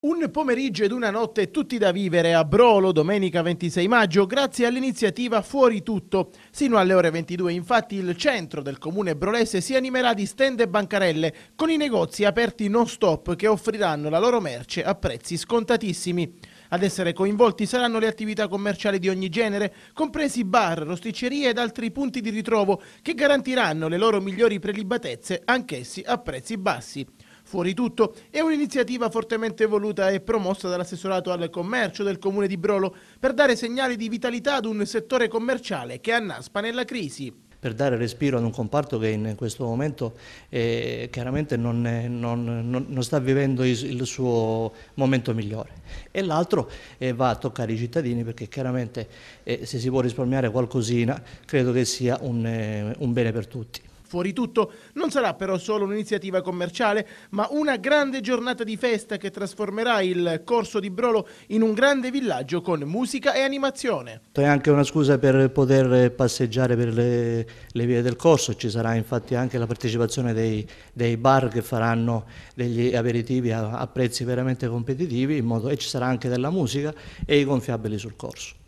Un pomeriggio ed una notte tutti da vivere a Brolo domenica 26 maggio grazie all'iniziativa Fuori Tutto. Sino alle ore 22 infatti il centro del comune brolese si animerà di stand e bancarelle con i negozi aperti non stop che offriranno la loro merce a prezzi scontatissimi. Ad essere coinvolti saranno le attività commerciali di ogni genere, compresi bar, rosticcerie ed altri punti di ritrovo che garantiranno le loro migliori prelibatezze anch'essi a prezzi bassi. Fuori tutto è un'iniziativa fortemente voluta e promossa dall'assessorato al commercio del comune di Brolo per dare segnali di vitalità ad un settore commerciale che annaspa nella crisi per dare respiro ad un comparto che in questo momento eh, chiaramente non, non, non, non, sta vivendo il, suo momento migliore e l'altro eh, va a toccare i cittadini perché chiaramente eh, se si può risparmiare qualcosina credo che sia un, eh, un bene per tutti. Fuori tutto, non sarà però solo un'iniziativa commerciale, ma una grande giornata di festa che trasformerà il corso di Brolo in un grande villaggio con musica e animazione. È anche una scusa per poter passeggiare per le, le vie del corso, ci sarà infatti anche la partecipazione dei, dei bar che faranno degli aperitivi a, a prezzi veramente competitivi modo, e ci sarà anche della musica e i gonfiabili sul corso.